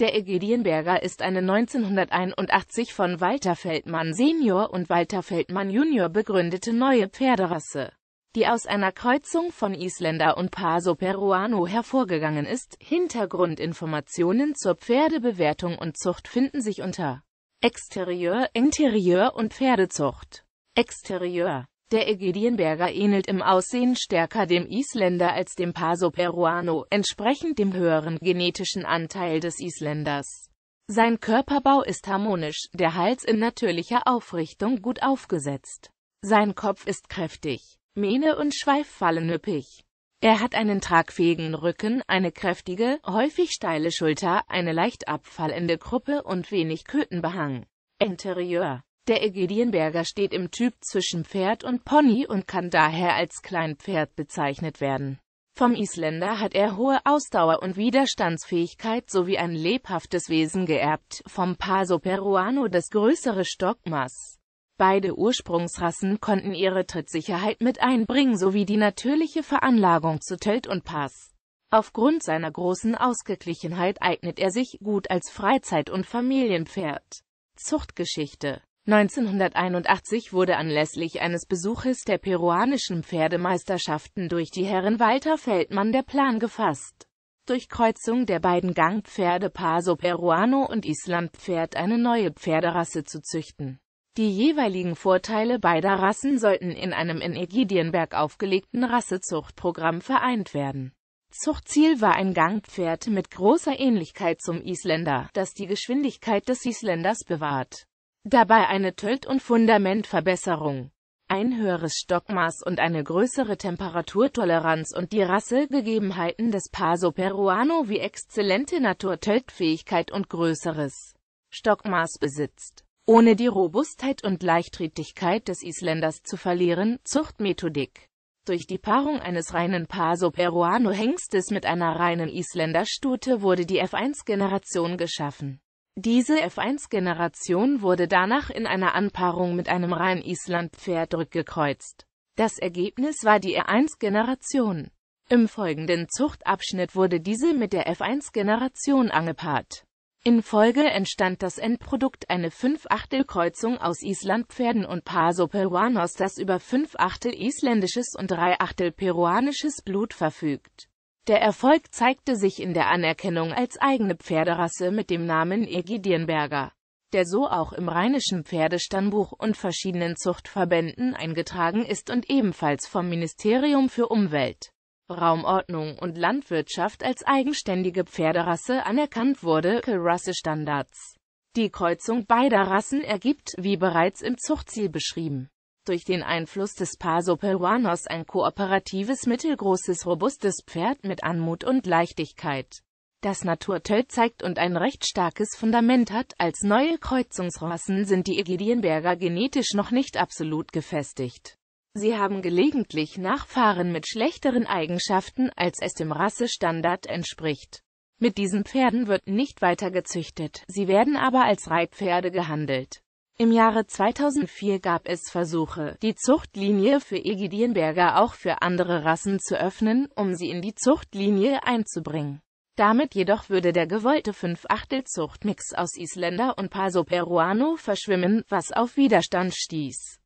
Der Egedienberger ist eine 1981 von Walter Feldmann Senior und Walter Feldmann Junior begründete neue Pferderasse, die aus einer Kreuzung von Isländer und Paso Peruano hervorgegangen ist. Hintergrundinformationen zur Pferdebewertung und Zucht finden sich unter Exterieur, Interieur und Pferdezucht. Exterieur der Ägedienberger ähnelt im Aussehen stärker dem Isländer als dem Paso Peruano, entsprechend dem höheren genetischen Anteil des Isländers. Sein Körperbau ist harmonisch, der Hals in natürlicher Aufrichtung gut aufgesetzt. Sein Kopf ist kräftig. Mähne und Schweif fallen üppig. Er hat einen tragfähigen Rücken, eine kräftige, häufig steile Schulter, eine leicht abfallende Kruppe und wenig Kötenbehang. Interieur der Egedienberger steht im Typ zwischen Pferd und Pony und kann daher als Kleinpferd bezeichnet werden. Vom Isländer hat er hohe Ausdauer und Widerstandsfähigkeit sowie ein lebhaftes Wesen geerbt, vom Paso Peruano das größere Stockmaß. Beide Ursprungsrassen konnten ihre Trittsicherheit mit einbringen sowie die natürliche Veranlagung zu Tölt und Pass. Aufgrund seiner großen Ausgeglichenheit eignet er sich gut als Freizeit- und Familienpferd. Zuchtgeschichte 1981 wurde anlässlich eines Besuches der peruanischen Pferdemeisterschaften durch die Herren Walter Feldmann der Plan gefasst, durch Kreuzung der beiden Gangpferde Paso Peruano und Islandpferd eine neue Pferderasse zu züchten. Die jeweiligen Vorteile beider Rassen sollten in einem in Egidienberg aufgelegten Rassezuchtprogramm vereint werden. Zuchtziel war ein Gangpferd mit großer Ähnlichkeit zum Isländer, das die Geschwindigkeit des Isländers bewahrt. Dabei eine Tölt- und Fundamentverbesserung, ein höheres Stockmaß und eine größere Temperaturtoleranz und die Rassegegebenheiten des Paso Peruano wie exzellente Naturtöltfähigkeit und größeres Stockmaß besitzt. Ohne die Robustheit und Leichtrittigkeit des Isländers zu verlieren, Zuchtmethodik. Durch die Paarung eines reinen Paso Peruano Hengstes mit einer reinen Isländerstute wurde die F1-Generation geschaffen. Diese F1-Generation wurde danach in einer Anpaarung mit einem rhein Island-Pferd rückgekreuzt. Das Ergebnis war die R1-Generation. Im folgenden Zuchtabschnitt wurde diese mit der F1-Generation angepaart. In Folge entstand das Endprodukt eine 5 Achtel kreuzung aus Islandpferden und Paso Peruanos, das über 5 Achtel isländisches und 3 Achtel peruanisches Blut verfügt der Erfolg zeigte sich in der Anerkennung als eigene Pferderasse mit dem Namen Egidierenberger, der so auch im Rheinischen Pferdestammbuch und verschiedenen Zuchtverbänden eingetragen ist und ebenfalls vom Ministerium für Umwelt, Raumordnung und Landwirtschaft als eigenständige Pferderasse anerkannt wurde. Rasse-Standards Die Kreuzung beider Rassen ergibt, wie bereits im Zuchtziel beschrieben durch den Einfluss des Paso Peruanos ein kooperatives mittelgroßes robustes Pferd mit Anmut und Leichtigkeit, das Naturtöll zeigt und ein recht starkes Fundament hat. Als neue Kreuzungsrassen sind die Egidienberger genetisch noch nicht absolut gefestigt. Sie haben gelegentlich Nachfahren mit schlechteren Eigenschaften, als es dem Rassestandard entspricht. Mit diesen Pferden wird nicht weiter gezüchtet, sie werden aber als Reitpferde gehandelt. Im Jahre 2004 gab es Versuche, die Zuchtlinie für Egidienberger auch für andere Rassen zu öffnen, um sie in die Zuchtlinie einzubringen. Damit jedoch würde der gewollte Fünfachtel-Zuchtmix aus Isländer und Paso Peruano verschwimmen, was auf Widerstand stieß.